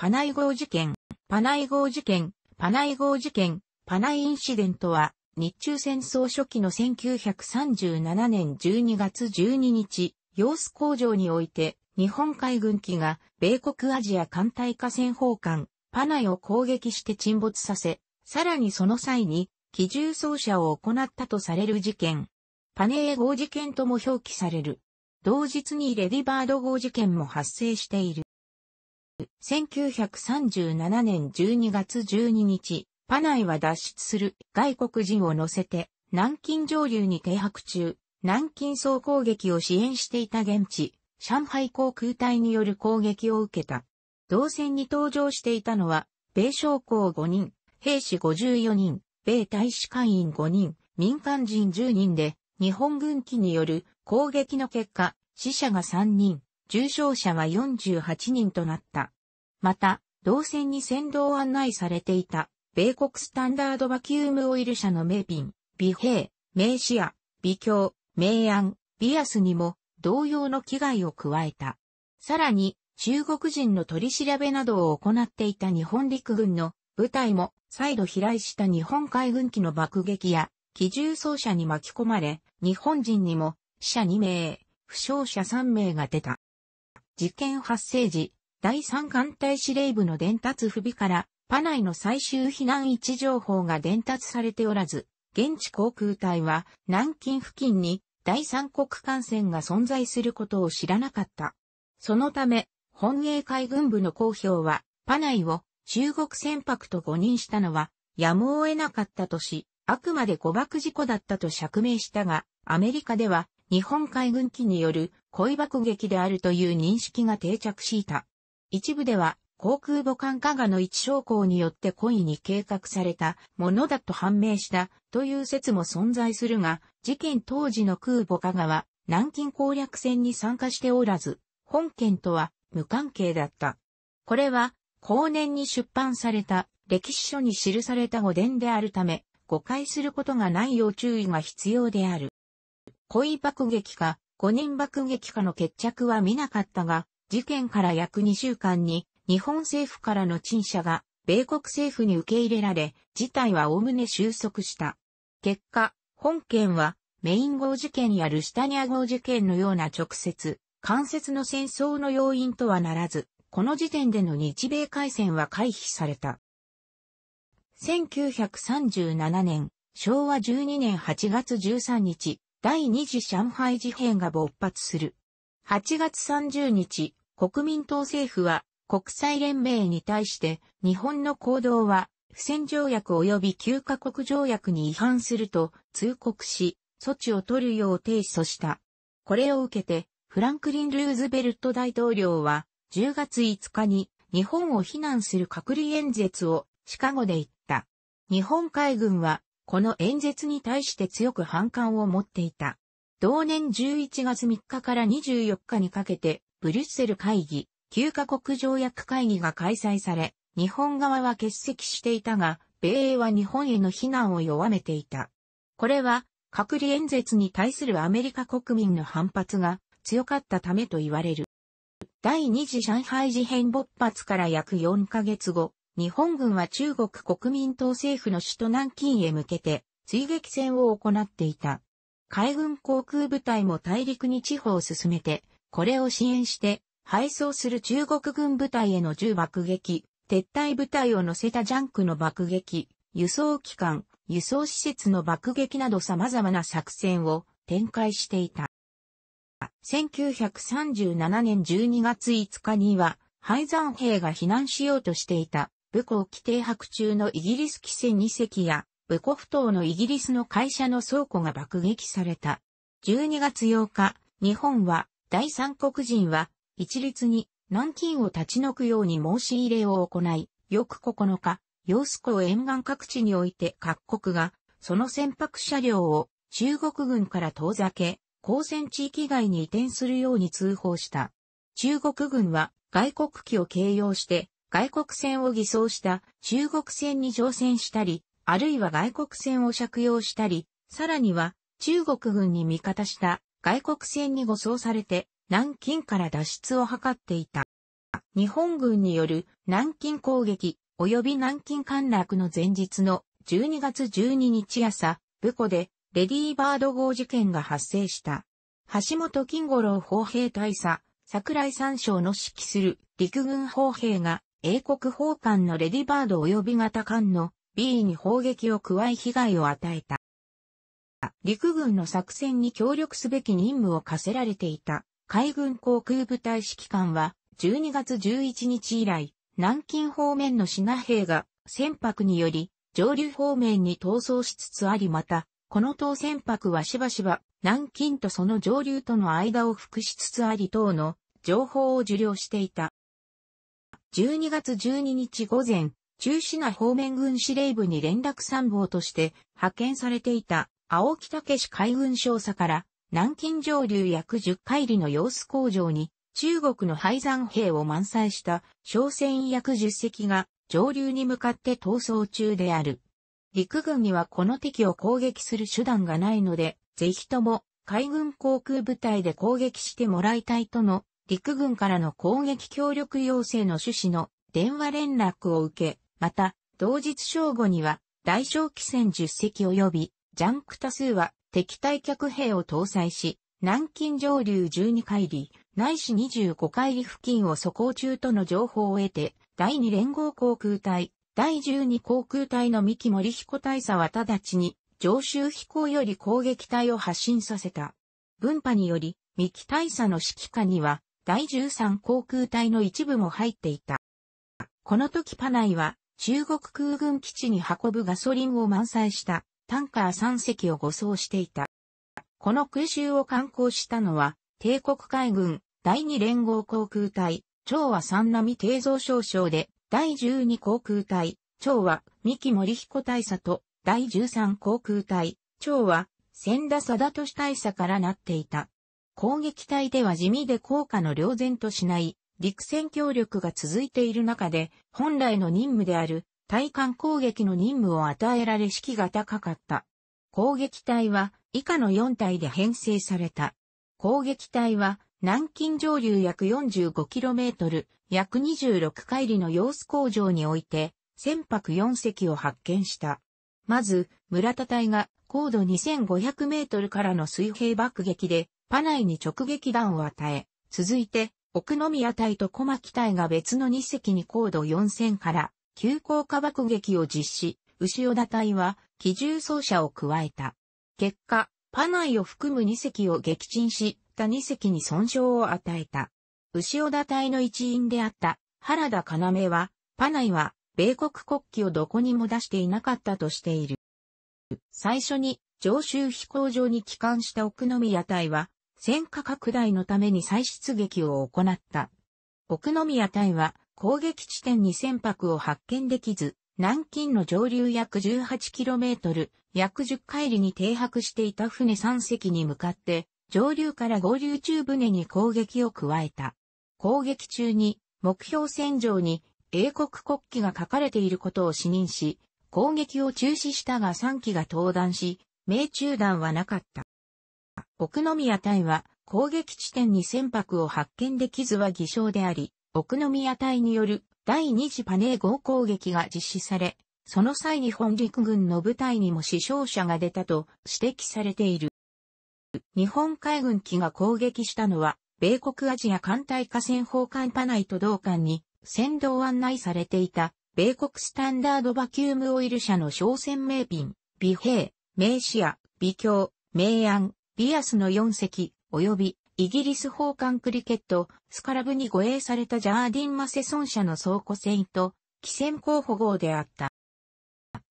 パナイ号事件、パナイ号事件、パナイ号事件、パナイインシデントは、日中戦争初期の1937年12月12日、様子工場において、日本海軍機が、米国アジア艦隊河川砲艦、パナイを攻撃して沈没させ、さらにその際に、機銃奏者を行ったとされる事件。パネー号事件とも表記される。同日にレディバード号事件も発生している。1937年12月12日、パナイは脱出する外国人を乗せて、南京上流に停泊中、南京総攻撃を支援していた現地、上海航空隊による攻撃を受けた。同線に登場していたのは、米将校5人、兵士54人、米大使館員5人、民間人10人で、日本軍機による攻撃の結果、死者が3人、重症者は48人となった。また、動線に先導案内されていた、米国スタンダードバキュームオイル社の名品、美兵、名視野、美京、名案、ビアスにも同様の危害を加えた。さらに、中国人の取り調べなどを行っていた日本陸軍の部隊も再度飛来した日本海軍機の爆撃や機銃装者に巻き込まれ、日本人にも死者2名、負傷者3名が出た。事件発生時、第三艦隊司令部の伝達不備から、パナイの最終避難位置情報が伝達されておらず、現地航空隊は南京付近に第三国艦船が存在することを知らなかった。そのため、本営海軍部の公表は、パナイを中国船舶と誤認したのは、やむを得なかったとし、あくまで誤爆事故だったと釈明したが、アメリカでは日本海軍機による恋爆撃であるという認識が定着しいた。一部では、航空母艦加賀の一将校によって故意に計画されたものだと判明したという説も存在するが、事件当時の空母加賀は南京攻略戦に参加しておらず、本件とは無関係だった。これは、後年に出版された歴史書に記された語伝であるため、誤解することがないよう注意が必要である。恋爆撃か、5人爆撃下の決着は見なかったが、事件から約2週間に日本政府からの陳謝が米国政府に受け入れられ、事態は概ね収束した。結果、本件はメイン号事件やルシタニア号事件のような直接、間接の戦争の要因とはならず、この時点での日米海戦は回避された。1937年、昭和12年8月13日、第二次上海事変が勃発する。8月30日、国民党政府は国際連盟に対して日本の行動は不戦条約及び旧加国条約に違反すると通告し、措置を取るよう提訴した。これを受けて、フランクリン・ルーズベルト大統領は10月5日に日本を非難する隔離演説をシカゴで行った。日本海軍はこの演説に対して強く反感を持っていた。同年11月3日から24日にかけて、ブリュッセル会議、9カ国条約会議が開催され、日本側は欠席していたが、米英は日本への非難を弱めていた。これは、隔離演説に対するアメリカ国民の反発が強かったためと言われる。第二次上海事変勃発から約4ヶ月後、日本軍は中国国民党政府の首都南京へ向けて追撃戦を行っていた。海軍航空部隊も大陸に地方を進めて、これを支援して配送する中国軍部隊への銃爆撃、撤退部隊を乗せたジャンクの爆撃、輸送機関、輸送施設の爆撃など様々な作戦を展開していた。1937年12月5日には、廃山兵が避難しようとしていた武庫規定白中のイギリス規制2隻や、武庫不当のイギリスの会社の倉庫が爆撃された。12月8日、日本は、第三国人は、一律に、南京を立ち退くように申し入れを行い、翌9日、洋子港沿岸各地において各国が、その船舶車両を中国軍から遠ざけ、高船地域外に移転するように通報した。中国軍は外国機を経由して外国船を偽装した中国船に乗船したり、あるいは外国船を借用したり、さらには中国軍に味方した外国船に護送されて南京から脱出を図っていた。日本軍による南京攻撃及び南京陥落の前日の12月12日朝、武庫でレディーバード号事件が発生した。橋本金五郎砲兵大佐、桜井三将の指揮する陸軍砲兵が英国砲艦のレディバード及び型艦の B に砲撃を加え被害を与えた。陸軍の作戦に協力すべき任務を課せられていた海軍航空部隊指揮官は12月11日以来南京方面のシナ兵が船舶により上流方面に逃走しつつありまた、この島船舶はしばしば南京とその上流との間を服しつつあり等の情報を受領していた。12月12日午前、中止な方面軍司令部に連絡参謀として派遣されていた青木武史海軍少佐から南京上流約10海里の様子工場に中国の廃山兵を満載した商船約10隻が上流に向かって逃走中である。陸軍にはこの敵を攻撃する手段がないので、ぜひとも海軍航空部隊で攻撃してもらいたいとの陸軍からの攻撃協力要請の趣旨の電話連絡を受け、また、同日正午には、大正機船10隻及び、ジャンク多数は敵対客兵を搭載し、南京上流12海里、内市25海里付近を走行中との情報を得て、第2連合航空隊、第12航空隊の三木森彦大佐は直ちに、上州飛行より攻撃隊を発進させた。分派により、三木大佐の指揮下には、第13航空隊の一部も入っていた。この時パナイは中国空軍基地に運ぶガソリンを満載したタンカー3隻を護送していた。この空襲を観光したのは帝国海軍第2連合航空隊、長和三波定造少将で第12航空隊、長和三木森彦大佐と第13航空隊、長和千田貞俊大佐からなっていた。攻撃隊では地味で効果の良然としない陸戦協力が続いている中で、本来の任務である対艦攻撃の任務を与えられ士気が高かった。攻撃隊は以下の4隊で編成された。攻撃隊は南京上流約 45km、約26海里の様子工場において、船舶4隻を発見した。まず、村田隊が高度 2500m からの水平爆撃でパナイに直撃弾を与え、続いて、奥宮隊と小牧隊が別の2隻に高度4000から急降下爆撃を実施、牛尾田隊は機銃装車を加えた。結果、パナイを含む2隻を撃沈し、他2隻に損傷を与えた。牛尾田隊の一員であった原田要は、パナイは米国国旗をどこにも出していなかったとしている。最初に上州飛行場に帰還した奥宮隊は、戦火拡大のために再出撃を行った。奥宮隊は攻撃地点に船舶を発見できず、南京の上流約 18km、約10海里に停泊していた船3隻に向かって、上流から合流中船に攻撃を加えた。攻撃中に目標戦場に英国国旗が書かれていることを視認し、攻撃を中止したが3機が登壇し、命中弾はなかった。奥宮隊は攻撃地点に船舶を発見できずは偽証であり、奥宮隊による第二次パネー号攻撃が実施され、その際に本陸軍の部隊にも死傷者が出たと指摘されている。日本海軍機が攻撃したのは、米国アジア艦隊河川砲艦パナイと同艦に、先導案内されていた、米国スタンダードバキュームオイル社の商船名品、美兵、名士や、美京、明暗、リアスの4隻、及びイギリス奉還クリケット、スカラブに護衛されたジャーディン・マセソン社の倉庫船と、汽船候補号であった。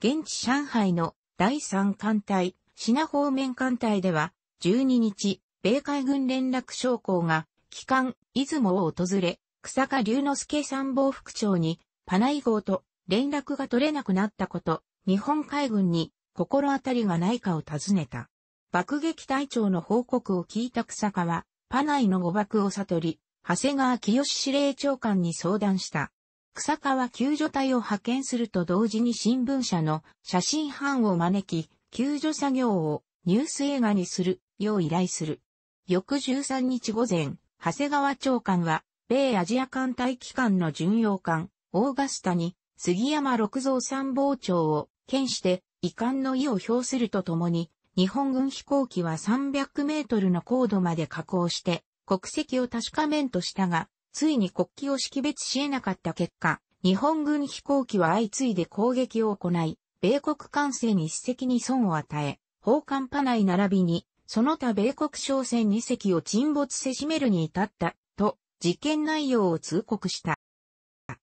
現地上海の第3艦隊、品方面艦隊では、12日、米海軍連絡将校が、機関、出雲を訪れ、草加龍之介参謀副長に、パナイ号と連絡が取れなくなったこと、日本海軍に心当たりがないかを尋ねた。爆撃隊長の報告を聞いた草加は、パナイの誤爆を悟り、長谷川清司令長官に相談した。草加は救助隊を派遣すると同時に新聞社の写真班を招き、救助作業をニュース映画にするよう依頼する。翌13日午前、長谷川長官は、米アジア艦隊機関の巡洋艦、オーガスタに、杉山六蔵参謀長を、兼して、遺憾の意を表するとともに、日本軍飛行機は300メートルの高度まで下降して、国籍を確かめんとしたが、ついに国旗を識別し得なかった結果、日本軍飛行機は相次いで攻撃を行い、米国艦船に一隻に損を与え、砲艦パ内並びに、その他米国商船二隻を沈没せしめるに至った、と、事件内容を通告した。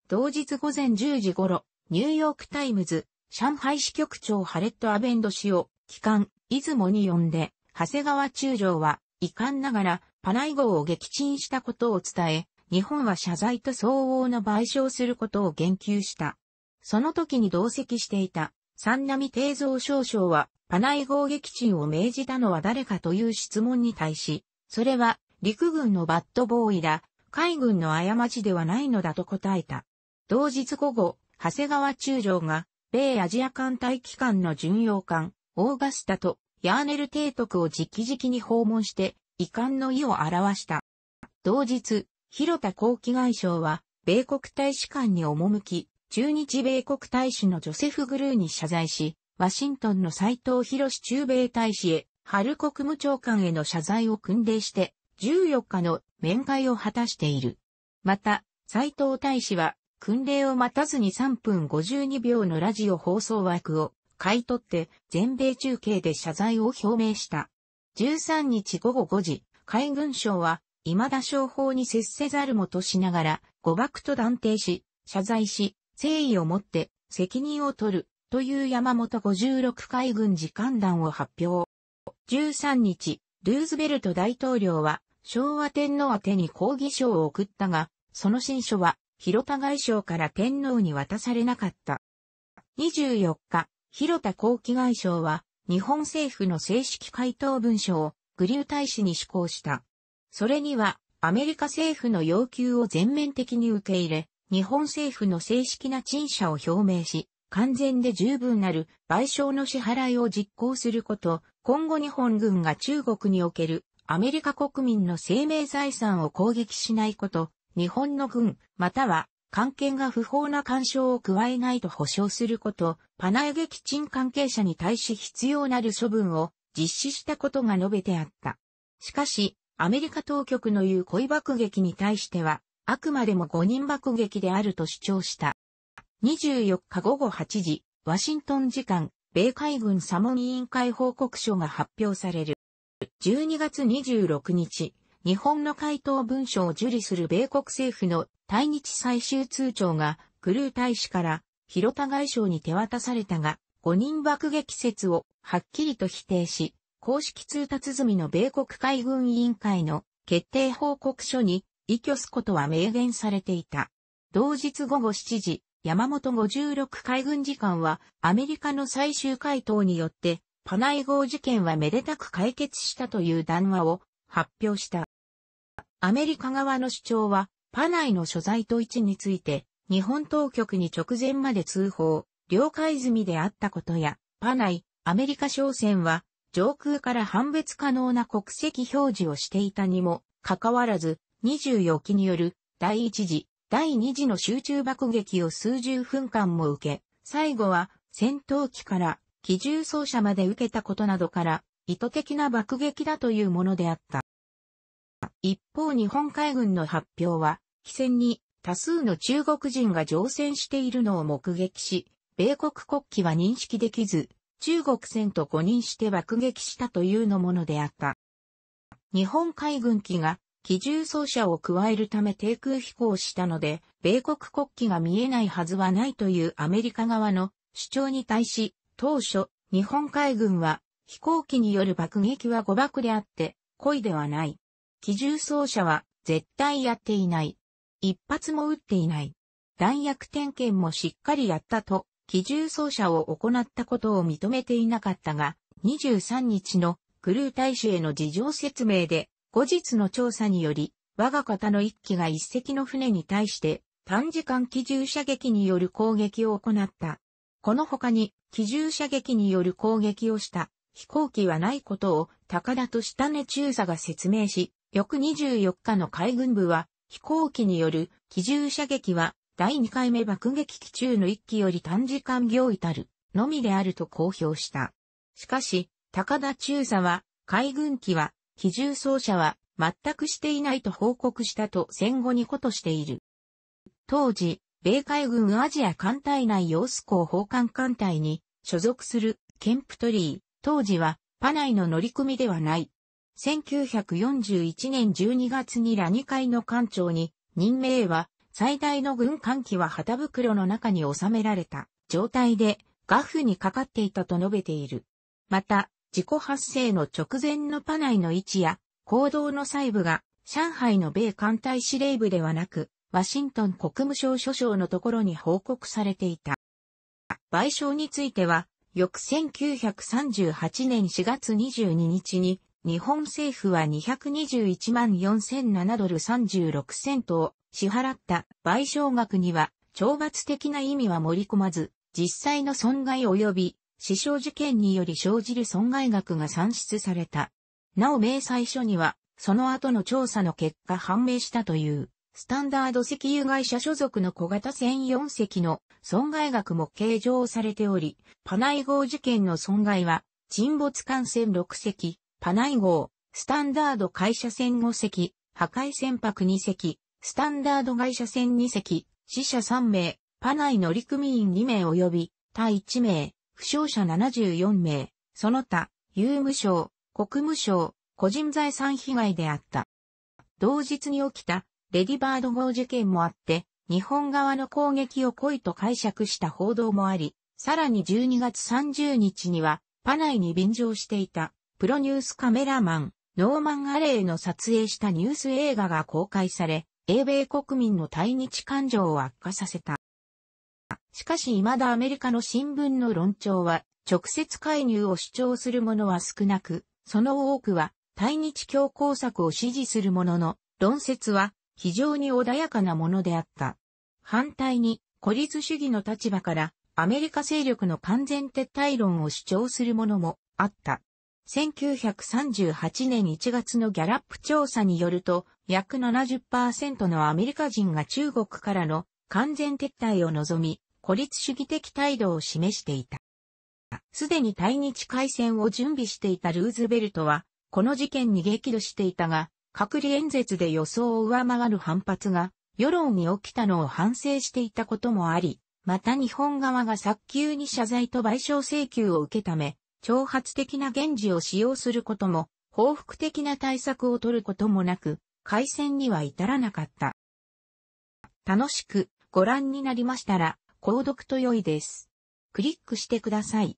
同日午前10時頃、ニューヨークタイムズ、上海支局長ハレット・アベンド氏を、機関、出雲に呼んで、長谷川中将は、遺憾ながら、パナイ号を撃沈したことを伝え、日本は謝罪と相応の賠償することを言及した。その時に同席していた、三波定蔵少将は、パナイ号撃沈を命じたのは誰かという質問に対し、それは、陸軍のバッドボーイだ、海軍の過ちではないのだと答えた。同日午後、長谷川中将が、米アジア艦隊機関の巡洋艦、オーガスタとヤーネル提督を直々に訪問して遺憾の意を表した。同日、広田後期外相は、米国大使館に赴き、駐日米国大使のジョセフ・グルーに謝罪し、ワシントンの斎藤博駐米大使へ、春国務長官への謝罪を訓令して、14日の面会を果たしている。また、斎藤大使は、訓令を待たずに3分52秒のラジオ放送枠を買い取って全米中継で謝罪を表明した。13日午後5時、海軍省は、未だ商法に接せざるもとしながら、誤爆と断定し、謝罪し、誠意をもって責任を取るという山本56海軍次官団を発表。13日、ルーズベルト大統領は昭和天皇宛に抗議書を送ったが、その新書は広田外相から天皇に渡されなかった。24日、広田後期外相は、日本政府の正式回答文書を、グリュー大使に施行した。それには、アメリカ政府の要求を全面的に受け入れ、日本政府の正式な陳謝を表明し、完全で十分なる賠償の支払いを実行すること、今後日本軍が中国におけるアメリカ国民の生命財産を攻撃しないこと、日本の軍、または関係が不法な干渉を加えないと保証すること、パナヤチン関係者に対し必要なる処分を実施したことが述べてあった。しかし、アメリカ当局の言う恋爆撃に対しては、あくまでも誤認爆撃であると主張した。24日午後8時、ワシントン時間、米海軍サモン委員会報告書が発表される。12月26日、日本の回答文書を受理する米国政府の対日最終通帳がクルー大使から広田外相に手渡されたが、5人爆撃説をはっきりと否定し、公式通達済みの米国海軍委員会の決定報告書に依拠すことは明言されていた。同日午後7時、山本56海軍次官はアメリカの最終回答によってパナイ号事件はめでたく解決したという談話を発表した。アメリカ側の主張はパナイの所在と位置について、日本当局に直前まで通報、了解済みであったことや、パナイ、アメリカ商船は、上空から判別可能な国籍表示をしていたにも、かかわらず、24機による、第1次、第2次の集中爆撃を数十分間も受け、最後は、戦闘機から、機銃奏者まで受けたことなどから、意図的な爆撃だというものであった。一方日本海軍の発表は、非船に多数の中国人が乗船しているのを目撃し、米国国旗は認識できず、中国船と誤認して爆撃したというのものであった。日本海軍機が機銃奏者を加えるため低空飛行したので、米国国旗が見えないはずはないというアメリカ側の主張に対し、当初、日本海軍は飛行機による爆撃は誤爆であって、故意ではない。機銃装者は絶対やっていない。一発も撃っていない。弾薬点検もしっかりやったと、機銃装者を行ったことを認めていなかったが、23日のクルー大使への事情説明で、後日の調査により、我が方の一機が一隻の船に対して、短時間機銃射撃による攻撃を行った。この他に、機銃射撃による攻撃をした飛行機はないことを高田と下根中佐が説明し、翌24日の海軍部は、飛行機による機銃射撃は、第2回目爆撃機中の1機より短時間行至る、のみであると公表した。しかし、高田中佐は、海軍機は、機銃奏者は、全くしていないと報告したと戦後にことしている。当時、米海軍アジア艦隊内洋ス港保艦艦隊に所属するケンプトリー、当時はパナイの乗り組ではない1941年12月にラニ会の艦長に任命は、最大の軍艦機は旗袋の中に収められた状態で、ガフにかかっていたと述べている。また、事故発生の直前のパ内の位置や行動の細部が上海の米艦隊司令部ではなく、ワシントン国務省所長のところに報告されていた。賠償については、翌1938年4月22日に日本政府は221万4007ドル36セントを支払った賠償額には懲罰的な意味は盛り込まず、実際の損害及び死傷事件により生じる損害額が算出された。なお明細書には、その後の調査の結果判明したという、スタンダード石油会社所属の小型船4隻の損害額も計上されており、パナイ号事件の損害は、沈没艦船6隻、パナイ号、スタンダード会社船5隻、破壊船舶2隻、スタンダード会社船2隻、死者3名、パナイ乗組員2名及び、対1名、負傷者74名、その他、有務省、国務省、個人財産被害であった。同日に起きた、レディバード号事件もあって、日本側の攻撃を故意と解釈した報道もあり、さらに12月30日には、パナイに便乗していたプロニュースカメラマン、ノーマン・アレイの撮影したニュース映画が公開され、英米国民の対日感情を悪化させた。しかし未だアメリカの新聞の論調は、直接介入を主張する者は少なく、その多くは対日強硬策を支持する者の論説は非常に穏やかなものであった。反対に孤立主義の立場からアメリカ勢力の完全撤退論を主張する者もあった。1938年1月のギャラップ調査によると、約70%のアメリカ人が中国からの完全撤退を望み、孤立主義的態度を示していた。すでに対日海戦を準備していたルーズベルトは、この事件に激怒していたが、隔離演説で予想を上回る反発が、世論に起きたのを反省していたこともあり、また日本側が早急に謝罪と賠償請求を受けため、挑発的な言事を使用することも、報復的な対策を取ることもなく、開戦には至らなかった。楽しくご覧になりましたら、購読と良いです。クリックしてください。